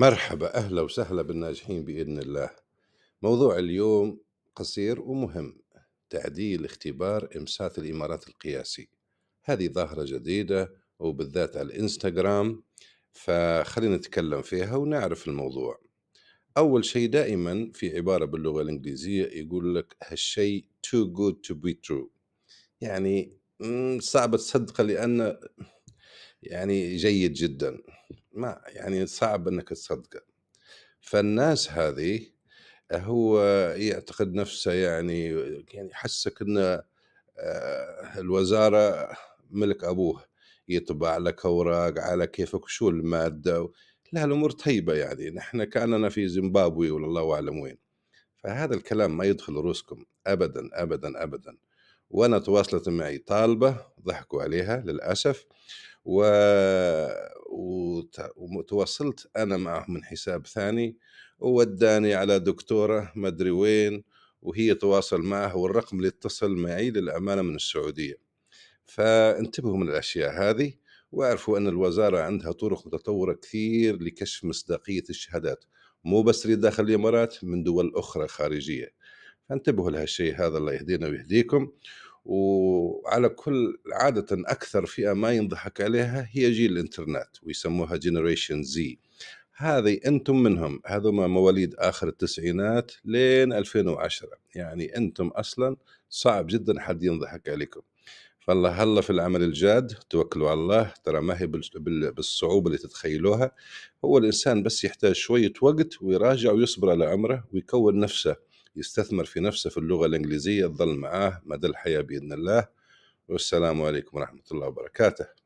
مرحبا أهلا وسهلا بالناجحين بإذن الله موضوع اليوم قصير ومهم تعديل اختبار امساك الإمارات القياسي هذه ظاهرة جديدة وبالذات على الإنستغرام فخلينا نتكلم فيها ونعرف الموضوع أول شيء دائما في عبارة باللغة الإنجليزية يقول لك هالشيء too good to be true يعني صعب تصدقه لأنه يعني جيد جدا ما يعني صعب انك تصدقه فالناس هذه هو يعتقد نفسه يعني يعني يحسك ان آه، الوزاره ملك ابوه يطبع لك اوراق على كيفك شو الماده و... لا الامور طيبه يعني نحن كاننا في زيمبابوي ولا الله اعلم وين فهذا الكلام ما يدخل روسكم ابدا ابدا ابدا وانا تواصلت معي طالبه ضحكوا عليها للاسف و وتواصلت انا معه من حساب ثاني ووداني على دكتوره ما ادري وين وهي تواصل معه والرقم اللي اتصل معي للامانه من السعوديه فانتبهوا من الاشياء هذه واعرفوا ان الوزاره عندها طرق متطوره كثير لكشف مصداقيه الشهادات مو بس اللي داخل الامارات من دول اخرى خارجيه فانتبهوا لهالشيء هذا الله يهدينا ويهديكم وعلى كل عادة أكثر فئة ما ينضحك عليها هي جيل الإنترنت ويسموها جينيريشن زي هذه أنتم منهم هذوما مواليد آخر التسعينات لين 2010 يعني أنتم أصلا صعب جدا حد ينضحك عليكم فالله هلا في العمل الجاد توكلوا على الله ترى ما هي بالصعوبة اللي تتخيلوها هو الإنسان بس يحتاج شوية وقت ويراجع ويصبر على عمره ويكون نفسه يستثمر في نفسه في اللغه الانجليزيه تظل معاه مدى الحياه باذن الله والسلام عليكم ورحمه الله وبركاته